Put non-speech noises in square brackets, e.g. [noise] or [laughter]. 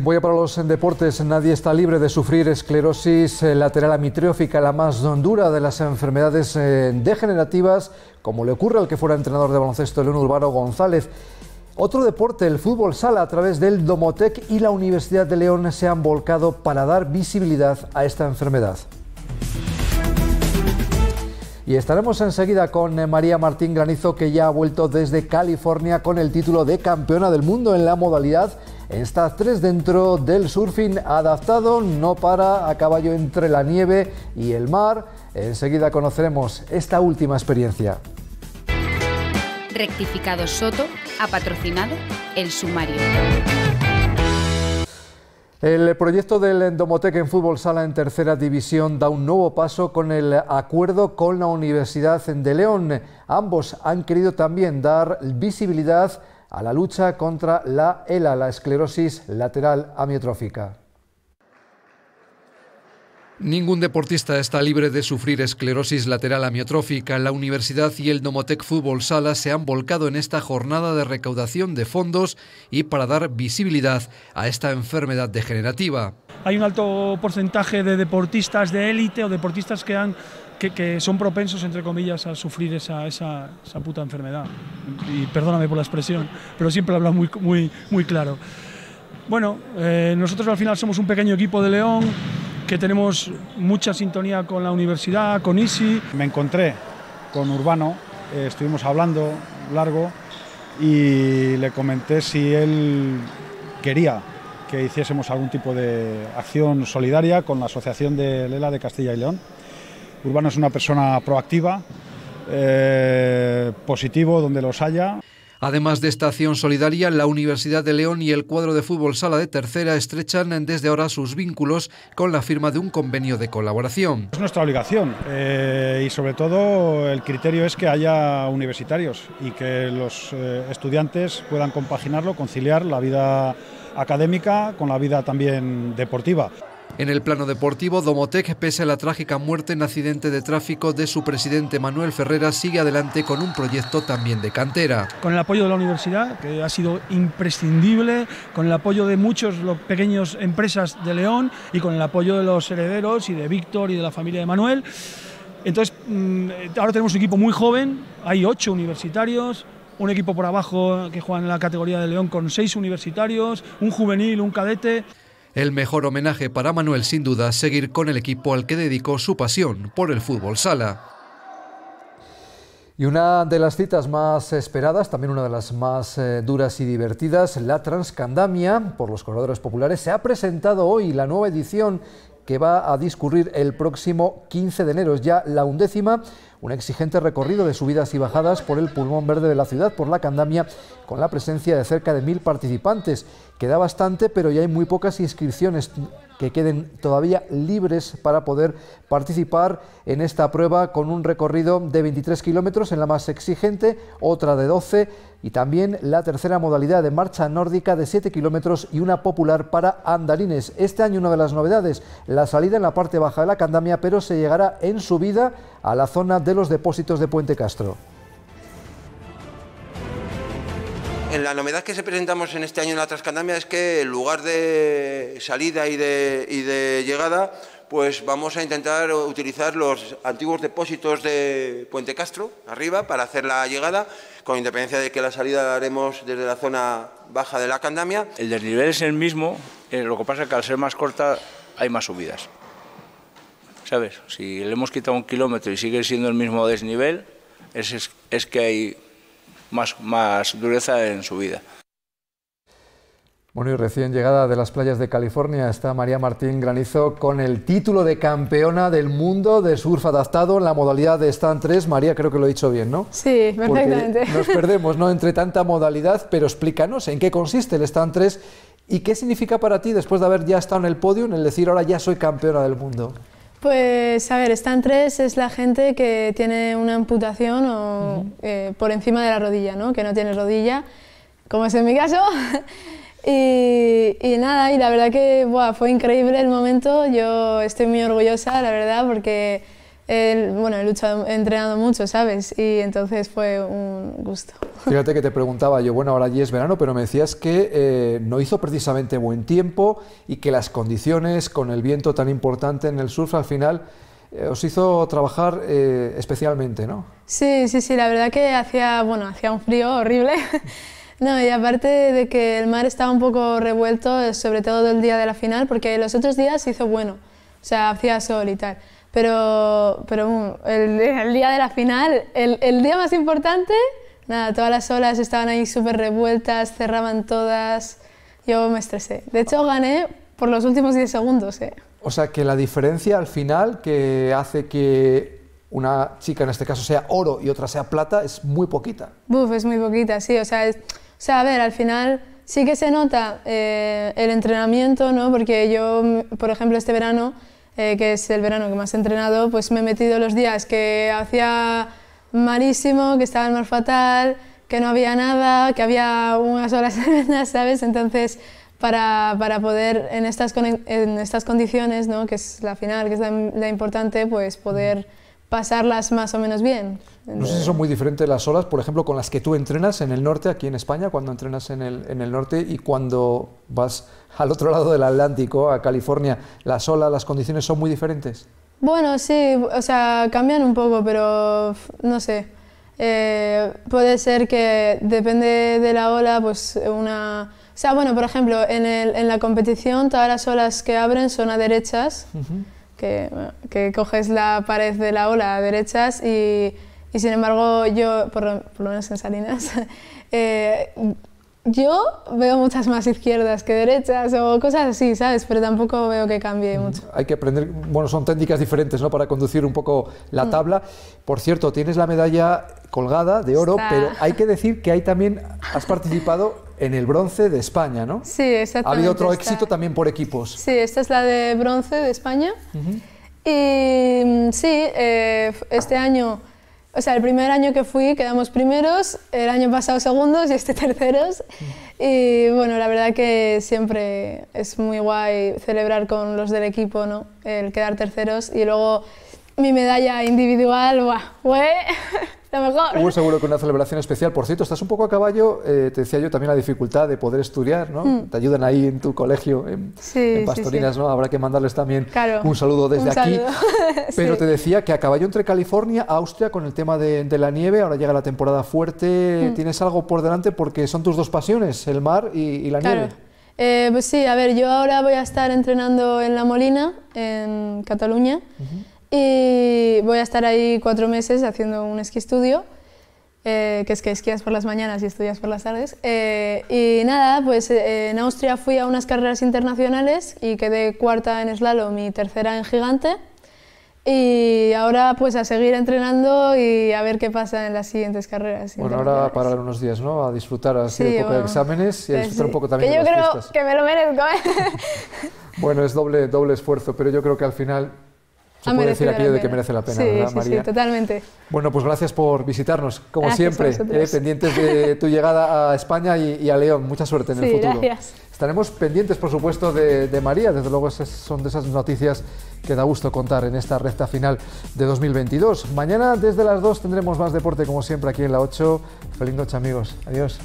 voy a para los deportes. Nadie está libre de sufrir esclerosis eh, lateral amitriófica, la más dura de las enfermedades eh, degenerativas, como le ocurre al que fuera entrenador de baloncesto León Urbano González. Otro deporte, el fútbol sala, a través del Domotec y la Universidad de León se han volcado para dar visibilidad a esta enfermedad. Y estaremos enseguida con eh, María Martín Granizo, que ya ha vuelto desde California con el título de campeona del mundo en la modalidad. Está tres dentro del surfing adaptado, no para, a caballo entre la nieve y el mar. Enseguida conoceremos esta última experiencia. Rectificado Soto ha patrocinado el sumario. El proyecto del Endomotec en Fútbol Sala en Tercera División da un nuevo paso con el acuerdo con la Universidad de León. Ambos han querido también dar visibilidad a la lucha contra la ELA, la esclerosis lateral amiotrófica. Ningún deportista está libre de sufrir esclerosis lateral amiotrófica. La universidad y el Nomotec Fútbol Sala se han volcado en esta jornada de recaudación de fondos y para dar visibilidad a esta enfermedad degenerativa. Hay un alto porcentaje de deportistas de élite o deportistas que, que, son propensos, entre comillas, a sufrir esa, puta enfermedad. Y perdóname por la expresión, pero siempre hablo muy, muy, muy claro. Bueno, eh, nosotros al final somos un pequeño equipo de León que tenemos mucha sintonía con la universidad, con ISI. Me encontré con Urbano, eh, estuvimos hablando largo y le comenté si él quería que hiciésemos algún tipo de acción solidaria con la Asociación de Lela de Castilla y León. Urbano es una persona proactiva, eh, positivo donde los haya. Además de esta acción solidaria, la Universidad de León y el cuadro de fútbol Sala de Tercera estrechan desde ahora sus vínculos con la firma de un convenio de colaboración. Es nuestra obligación eh, y sobre todo el criterio es que haya universitarios y que los eh, estudiantes puedan compaginarlo, conciliar la vida académica con la vida también deportiva. En el plano deportivo, Domotec, pese a la trágica muerte en accidente de tráfico de su presidente Manuel Ferrera, sigue adelante con un proyecto también de cantera. Con el apoyo de la universidad, que ha sido imprescindible, con el apoyo de muchos los pequeños empresas de León y con el apoyo de los herederos y de Víctor y de la familia de Manuel. Entonces, mm, ahora tenemos un equipo muy joven, hay ocho universitarios, un equipo por abajo que juega en la categoría de León con seis universitarios, un juvenil, un cadete. El mejor homenaje para Manuel sin duda seguir con el equipo al que dedicó su pasión por el fútbol sala. Y una de las citas más esperadas, también una de las más eh, duras y divertidas, la Transcandamia, por los corredores populares, se ha presentado hoy la nueva edición que va a discurrir el próximo 15 de enero. Es ya la undécima, un exigente recorrido de subidas y bajadas por el pulmón verde de la ciudad, por la Candamia, con la presencia de cerca de mil participantes. Queda bastante, pero ya hay muy pocas inscripciones que queden todavía libres para poder participar en esta prueba con un recorrido de 23 kilómetros en la más exigente, otra de 12 y también la tercera modalidad de marcha nórdica de 7 kilómetros y una popular para andarines. Este año una de las novedades, la salida en la parte baja de la Candamia, pero se llegará en subida a la zona de los depósitos de Puente Castro. En La novedad que se presentamos en este año en la Trascandamia es que en lugar de salida y de, y de llegada, pues vamos a intentar utilizar los antiguos depósitos de Puente Castro, arriba, para hacer la llegada, con independencia de que la salida la haremos desde la zona baja de la Candamia. El desnivel es el mismo, eh, lo que pasa es que al ser más corta hay más subidas. ¿sabes? Si le hemos quitado un kilómetro y sigue siendo el mismo desnivel, es, que hay más, dureza en su vida. Bueno, y recién llegada de las playas de California está María Martín Granizo con el título de campeona del mundo de surf adaptado en la modalidad de stand 3. María, creo que lo he dicho bien, ¿no? Sí, perfectamente. nos perdemos, ¿no? Entre tanta modalidad, pero explícanos en qué consiste el stand 3 y qué significa para ti después de haber ya estado en el podio, en el decir ahora ya soy campeona del mundo. Pues a ver, están tres, es la gente que tiene una amputación eh, por encima de la rodilla, ¿no? que no tiene rodilla, como es en mi caso. [laughs] y, nada, y la verdad que fue increíble el momento, yo estoy muy orgullosa, la verdad, porque bueno, he luchado, entrenado mucho, ¿sabes? Y entonces fue un gusto. Fíjate que te preguntaba yo, bueno, ahora allí es verano, pero me decías que eh, no hizo precisamente buen tiempo y que las condiciones con el viento tan importante en el surf al final eh, os hizo trabajar eh, especialmente, ¿no? Sí, sí, sí, la verdad que hacía, bueno, hacía un frío horrible. [laughs] No, y aparte de que el mar estaba un poco revuelto, sobre todo el día de la final, porque los otros días hizo bueno, o sea, hacía sol y tal. Pero, pero mm, el, el día de la final, el, el, día más importante, nada, todas las olas estaban ahí súper revueltas, cerraban todas. Yo me estresé. De hecho, gané por los últimos 10 segundos. Eh. O sea, que la diferencia al final que hace que una chica, en este caso, sea oro y otra sea plata, es muy poquita. Buf, es muy poquita, sí. O sea, o sea a ver, al final sí que se nota eh, el entrenamiento, ¿no? Porque yo, por ejemplo, este verano eh, que es el verano que más he entrenado, pues me he metido los días que hacía malísimo, que estaba el mar fatal, que no había nada, que había unas horas tremendas, [laughs] ¿sabes? Entonces, para, poder en estas, condiciones, ¿no? que es la final, que es la importante, pues poder pasarlas más o menos bien. no sé si son muy diferentes las olas, por ejemplo, con las que tú entrenas en el norte, aquí en España, cuando entrenas en el, en el norte y cuando vas al otro lado del Atlántico, a California, las olas, las condiciones son muy diferentes. Bueno, sí, o sea, cambian un poco, pero no sé. Eh, puede ser que depende de la ola, pues una... O sea, bueno, por ejemplo, en, la competición todas las olas que abren son a derechas que, coges la pared de la ola a derechas y, y sin embargo yo, por, lo menos en Salinas, [laughs] eh, yo veo muchas más izquierdas que derechas o cosas así, ¿sabes? Pero tampoco veo que cambie mm, mucho. Hay que aprender, bueno, son técnicas diferentes, ¿no? Para conducir un poco la mm. tabla. Por cierto, tienes la medalla colgada de oro, pero hay que decir que hay también Has participado en el bronce de España, ¿no? Sí, exactamente. Ha habido otro éxito también por equipos. Sí, esta es la de bronce de España. Y mm, sí, eh, este año, o sea, el primer año que fui quedamos primeros, el año pasado segundos y este [laughs] terceros. Y bueno, la verdad que siempre es muy guay celebrar con los del equipo, ¿no? El quedar terceros y luego mi medalla individual, ¡buah! ¡Fue [laughs] lo mejor! seguro que una celebración especial. Por cierto, estás un poco a caballo, eh, te decía yo también la dificultad de poder estudiar, ¿no? Mm. Te ayudan ahí en tu colegio, en, Pastorinas, ¿no? Habrá que mandarles también un saludo desde aquí. [laughs] Pero te decía que a caballo entre California, Austria, con el tema de, la nieve, ahora llega la temporada fuerte, mm. tienes algo por delante porque son tus dos pasiones, el mar y, la nieve. Eh, pues sí, a ver, yo ahora voy a estar entrenando en La Molina, en Cataluña y voy a estar ahí cuatro meses haciendo un esquí estudio, eh, que es que esquías por las mañanas y estudias por las tardes. Eh, y nada, pues eh, en Austria fui a unas carreras internacionales y quedé cuarta en slalom y tercera en gigante. Y ahora pues a seguir entrenando y a ver qué pasa en las siguientes carreras. Bueno, ahora parar unos días, ¿no? A disfrutar así de poco de exámenes y a disfrutar un poco también que de las yo creo que me lo merezco. [laughs] bueno, es doble, doble esfuerzo, pero yo creo que al final se de que merece la pena, sí, Sí, totalmente. Bueno, pues gracias por visitarnos, como siempre, ¿eh? pendientes de tu llegada a España y, a León. Mucha suerte en el futuro. Gracias. Estaremos pendientes, por supuesto, de, de María. Desde luego, esas son de esas noticias que da gusto contar en esta recta final de 2022. Mañana, desde las 2, tendremos más deporte, como siempre, aquí en la 8. Feliz noche, amigos. Adiós.